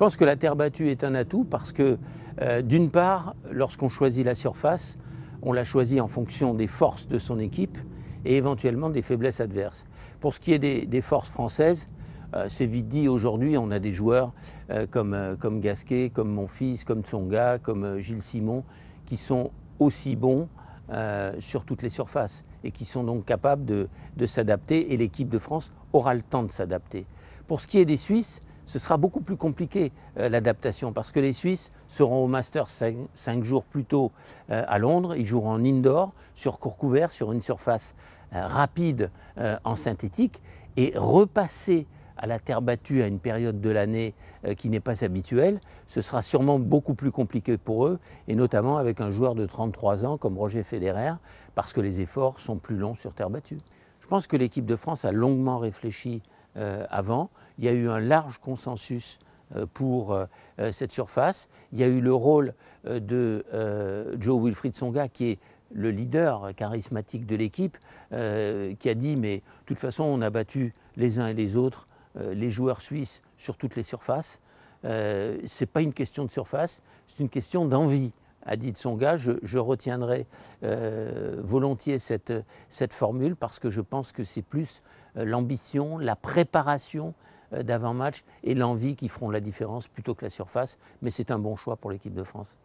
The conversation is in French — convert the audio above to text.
Je pense que la terre battue est un atout parce que, euh, d'une part, lorsqu'on choisit la surface, on la choisit en fonction des forces de son équipe et éventuellement des faiblesses adverses. Pour ce qui est des, forces françaises, euh, c'est vite dit aujourd'hui, on a des joueurs euh, comme, comme Gasquet, comme Monfils, comme Tsonga, comme Gilles Simon, qui sont aussi bons sur toutes les surfaces et qui sont donc capables de s'adapter et l'équipe de France aura le temps de s'adapter. Pour ce qui est des Suisses, ce sera beaucoup plus compliqué euh, l'adaptation parce que les Suisses seront au Master 5, jours plus tôt euh, à Londres. Ils joueront en indoor, sur court couvert, sur une surface euh, rapide en synthétique et repasser à la terre battue à une période de l'année qui n'est pas habituelle, ce sera sûrement beaucoup plus compliqué pour eux, et notamment avec un joueur de 33 ans comme Roger Federer, parce que les efforts sont plus longs sur terre battue. Je pense que l'équipe de France a longuement réfléchi euh, avant. Il y a eu un large consensus euh, pour euh, cette surface. Il y a eu le rôle de Joe Wilfried Songa, qui est le leader charismatique de l'équipe, qui a dit, mais de toute façon, on a battu les uns et les autres, les joueurs suisses, sur toutes les surfaces. Ce n'est pas une question de surface, c'est une question d'envie. A dit de son je, je retiendrai euh, volontiers cette, cette formule parce que je pense que c'est plus euh, l'ambition, la préparation euh, d'avant-match et l'envie qui feront la différence plutôt que la surface. Mais c'est un bon choix pour l'équipe de France.